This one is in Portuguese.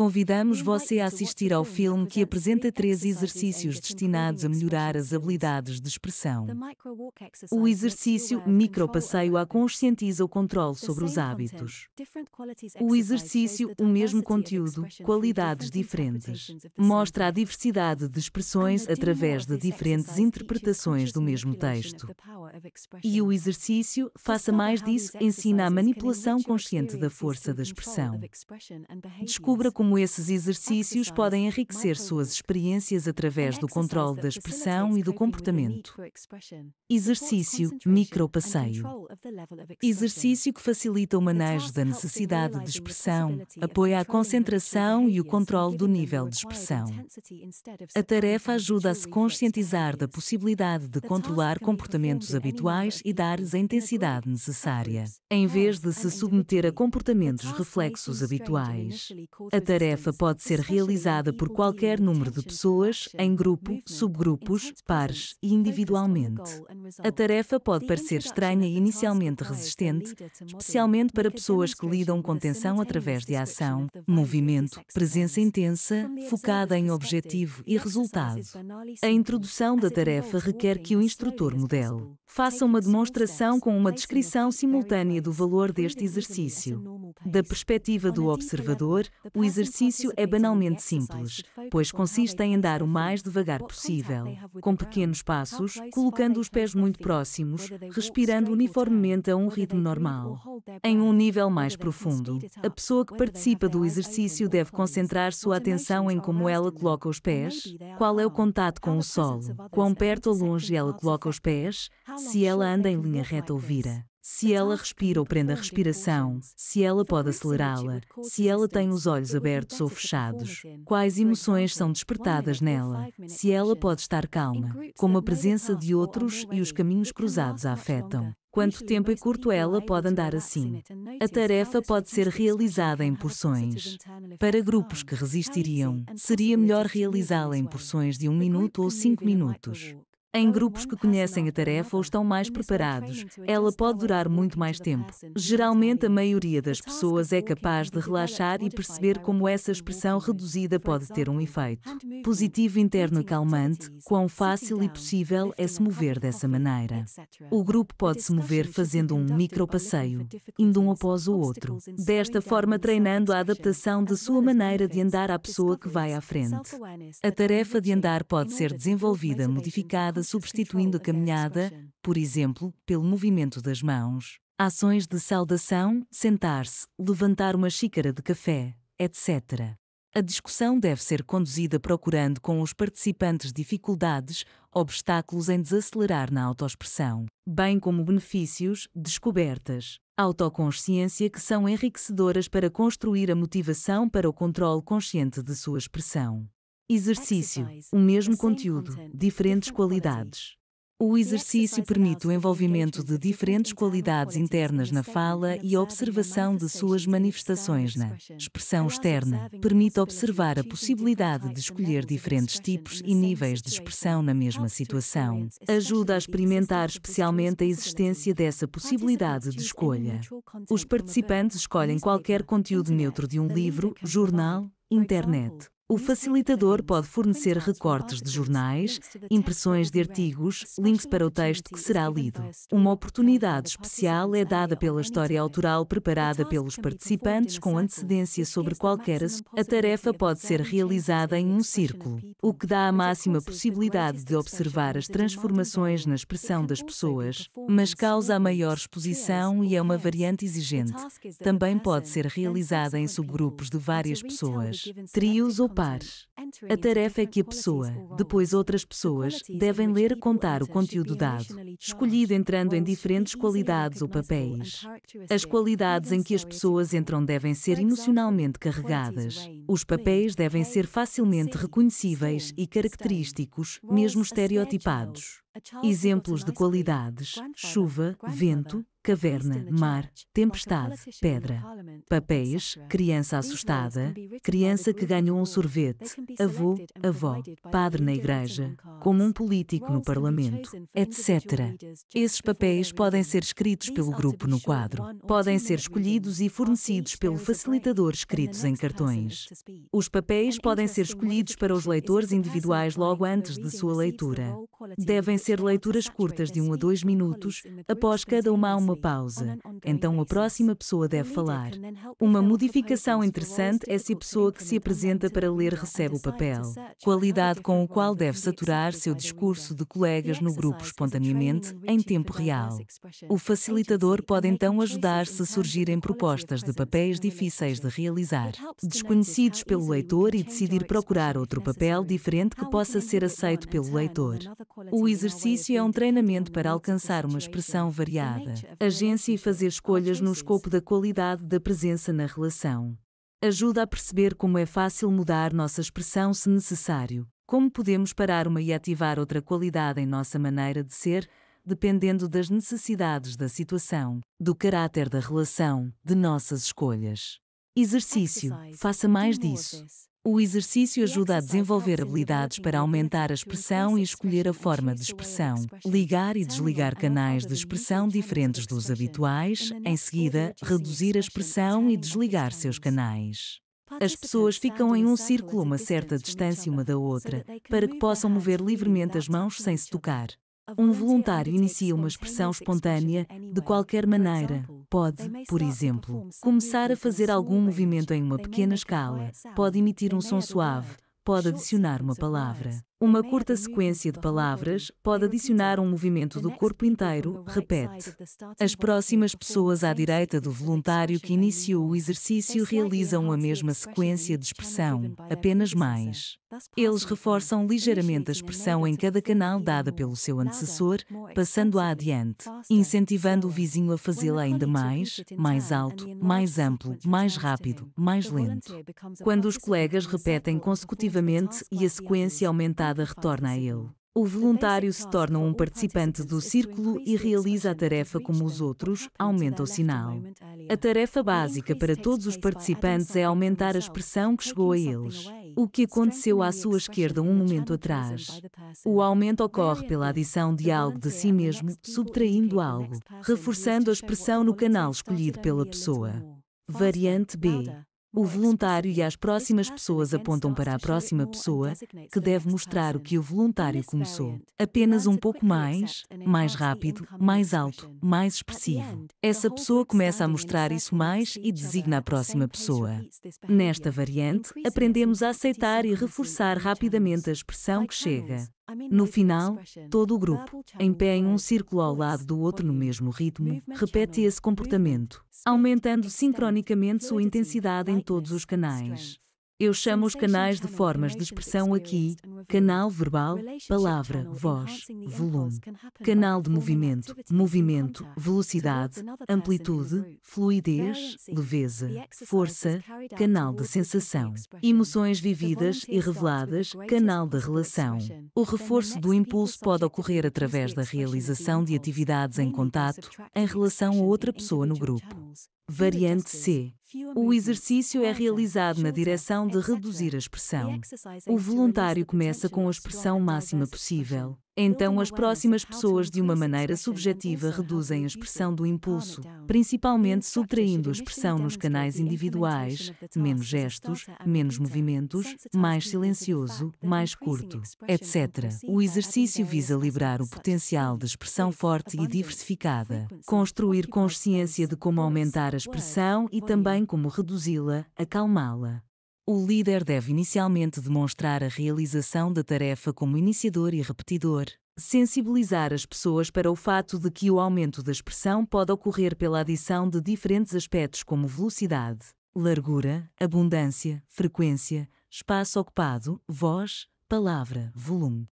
convidamos você é a assistir ao filme que é apresenta três exercícios destinados a melhorar as habilidades de expressão. O exercício micropasseio a conscientiza o controle sobre os hábitos. O exercício, o mesmo conteúdo, qualidades diferentes, mostra a diversidade de expressões através de diferentes interpretações do mesmo texto. E o exercício, faça mais disso, ensina a manipulação consciente da força da expressão. Descubra como esses exercícios podem enriquecer suas experiências através do controle da expressão e do comportamento. Exercício micropasseio. Exercício que facilita o manejo da necessidade de expressão, apoia a concentração e o controle do nível de expressão. A tarefa ajuda a se conscientizar da possibilidade de controlar comportamentos habituais habituais e dar-lhes a intensidade necessária, em vez de se submeter a comportamentos reflexos habituais. A tarefa pode ser realizada por qualquer número de pessoas, em grupo, subgrupos, pares e individualmente. A tarefa pode parecer estranha e inicialmente resistente, especialmente para pessoas que lidam com tensão através de ação, movimento, presença intensa, focada em objetivo e resultado. A introdução da tarefa requer que o instrutor modele Faça uma demonstração com uma descrição simultânea do valor deste exercício. Da perspectiva do observador, o exercício é banalmente simples, pois consiste em andar o mais devagar possível, com pequenos passos, colocando os pés muito próximos, respirando uniformemente a um ritmo normal. Em um nível mais profundo, a pessoa que participa do exercício deve concentrar sua atenção em como ela coloca os pés, qual é o contato com o solo, quão perto ou longe ela coloca os pés, se ela anda em linha reta ou vira, se ela respira ou prende a respiração, se ela pode acelerá-la, se ela tem os olhos abertos ou fechados, quais emoções são despertadas nela, se ela pode estar calma, como a presença de outros e os caminhos cruzados a afetam. Quanto tempo e é curto ela pode andar assim? A tarefa pode ser realizada em porções. Para grupos que resistiriam, seria melhor realizá-la em porções de um minuto ou cinco minutos. Em grupos que conhecem a tarefa ou estão mais preparados, ela pode durar muito mais tempo. Geralmente, a maioria das pessoas é capaz de relaxar e perceber como essa expressão reduzida pode ter um efeito positivo interno e calmante, quão fácil e possível é se mover dessa maneira. O grupo pode se mover fazendo um micropasseio, indo um após o outro, desta forma treinando a adaptação de sua maneira de andar à pessoa que vai à frente. A tarefa de andar pode ser desenvolvida, modificada, substituindo a caminhada, por exemplo, pelo movimento das mãos. Ações de saudação, sentar-se, levantar uma xícara de café, etc. A discussão deve ser conduzida procurando com os participantes dificuldades, obstáculos em desacelerar na autoexpressão, bem como benefícios, descobertas, autoconsciência que são enriquecedoras para construir a motivação para o controle consciente de sua expressão. Exercício: o mesmo conteúdo, diferentes qualidades. O exercício permite o envolvimento de diferentes qualidades internas na fala e a observação de suas manifestações na né? expressão externa. Permite observar a possibilidade de escolher diferentes tipos e níveis de expressão na mesma situação. Ajuda a experimentar especialmente a existência dessa possibilidade de escolha. Os participantes escolhem qualquer conteúdo neutro de um livro, é jornal, internet o facilitador pode fornecer recortes de jornais, impressões de artigos, links para o texto que será lido. Uma oportunidade especial é dada pela história autoral preparada pelos participantes com antecedência sobre qualquer assunto. A tarefa pode ser realizada em um círculo, o que dá a máxima possibilidade de observar as transformações na expressão das pessoas, mas causa a maior exposição e é uma variante exigente. Também pode ser realizada em subgrupos de várias pessoas, trios ou pares. A tarefa é que a pessoa, depois outras pessoas, devem ler e contar o conteúdo dado, escolhido entrando em diferentes qualidades ou papéis. As qualidades em que as pessoas entram devem ser emocionalmente carregadas. Os papéis devem ser facilmente reconhecíveis e característicos, mesmo estereotipados. Exemplos de qualidades: chuva, vento, caverna, mar, tempestade, pedra. Papéis: criança assustada, criança que ganhou um sorvete, avô, avó, padre na igreja, como um político no parlamento, etc. Esses papéis podem ser escritos pelo grupo no quadro, podem ser escolhidos e fornecidos pelo facilitador escritos em cartões. Os papéis podem ser escolhidos para os leitores individuais logo antes de sua leitura. Devem ser leituras é curtas de um a assim. dois minutos, é após cada uma há uma pausa. É então a próxima pessoa deve falar. Uma modificação interessante é se a pessoa que se apresenta para ler recebe o papel. Qualidade com o qual deve saturar seu discurso de colegas no grupo espontaneamente, em tempo real. O facilitador pode então ajudar se surgirem propostas de papéis difíceis de realizar, desconhecidos pelo leitor e decidir procurar outro papel diferente que possa ser aceito pelo leitor. O exercício exercício é um treinamento para alcançar uma expressão variada, agência e fazer escolhas no escopo da qualidade da presença na relação. Ajuda a perceber como é fácil mudar nossa expressão se necessário, como podemos parar uma e ativar outra qualidade em nossa maneira de ser, dependendo das necessidades da situação, do caráter da relação, de nossas escolhas. Exercício: faça mais disso. O exercício é ajuda a desenvolver habilidades para aumentar a expressão e é escolher a forma de expressão, ligar é e desligar canais de expressão diferentes dos habituais, em seguida, reduzir a expressão e desligar seus canais. As pessoas ficam em um círculo uma certa distância uma da outra, para que possam mover livremente as mãos sem se tocar. Um voluntário inicia uma expressão espontânea, de qualquer maneira, pode, por exemplo, começar a fazer algum movimento em uma pequena escala, pode emitir um som suave, pode adicionar uma palavra. Uma curta sequência de palavras pode adicionar um movimento do corpo inteiro, repete. As próximas pessoas à direita do voluntário que iniciou o exercício realizam a mesma sequência de expressão, apenas mais. Eles reforçam ligeiramente a expressão em cada canal dada pelo seu antecessor, passando-a adiante, incentivando o vizinho a fazê-la ainda mais, mais alto, mais amplo, mais rápido, mais lento. Quando os colegas repetem consecutivamente e a sequência aumentar retorna a ele. O voluntário se torna um participante do círculo e realiza a tarefa como os outros, aumenta o sinal. A tarefa básica para todos os participantes é aumentar a expressão que chegou a eles, o que aconteceu à sua esquerda um momento atrás. O aumento ocorre pela adição de algo de si mesmo, subtraindo algo, reforçando a expressão no canal escolhido pela pessoa. Variante B. O voluntário e as próximas pessoas apontam para a próxima pessoa, que deve mostrar o que o voluntário começou. Apenas um pouco mais, mais rápido, mais alto, mais expressivo. Essa pessoa começa a mostrar isso mais e designa a próxima pessoa. Nesta variante, aprendemos a aceitar e reforçar rapidamente a expressão que chega. No final, todo o grupo, em pé em um círculo ao lado do outro no mesmo ritmo, repete esse comportamento, aumentando sincronicamente sua intensidade em todos os canais. Eu chamo os canais de formas de expressão aqui canal verbal, palavra, voz, volume. Canal de movimento, movimento, velocidade, amplitude, fluidez, leveza, força, canal de sensação. Emoções vividas e reveladas, canal de relação. O reforço do impulso pode ocorrer através da realização de atividades em contato, em relação a outra pessoa no grupo. Variante C. O exercício é realizado na direção de reduzir a expressão. O voluntário começa com a expressão máxima possível. Então, as próximas pessoas, de uma maneira subjetiva, reduzem a expressão do impulso, principalmente subtraindo a expressão nos canais individuais, menos gestos, menos movimentos, mais silencioso, mais curto, etc. O exercício visa liberar o potencial de expressão forte e diversificada, construir consciência de como aumentar a expressão e também como reduzi-la, acalmá-la. O líder deve inicialmente demonstrar a realização da tarefa como iniciador e repetidor, sensibilizar as pessoas para o fato de que o aumento da expressão pode ocorrer pela adição de diferentes aspectos como velocidade, largura, abundância, frequência, espaço ocupado, voz, palavra, volume.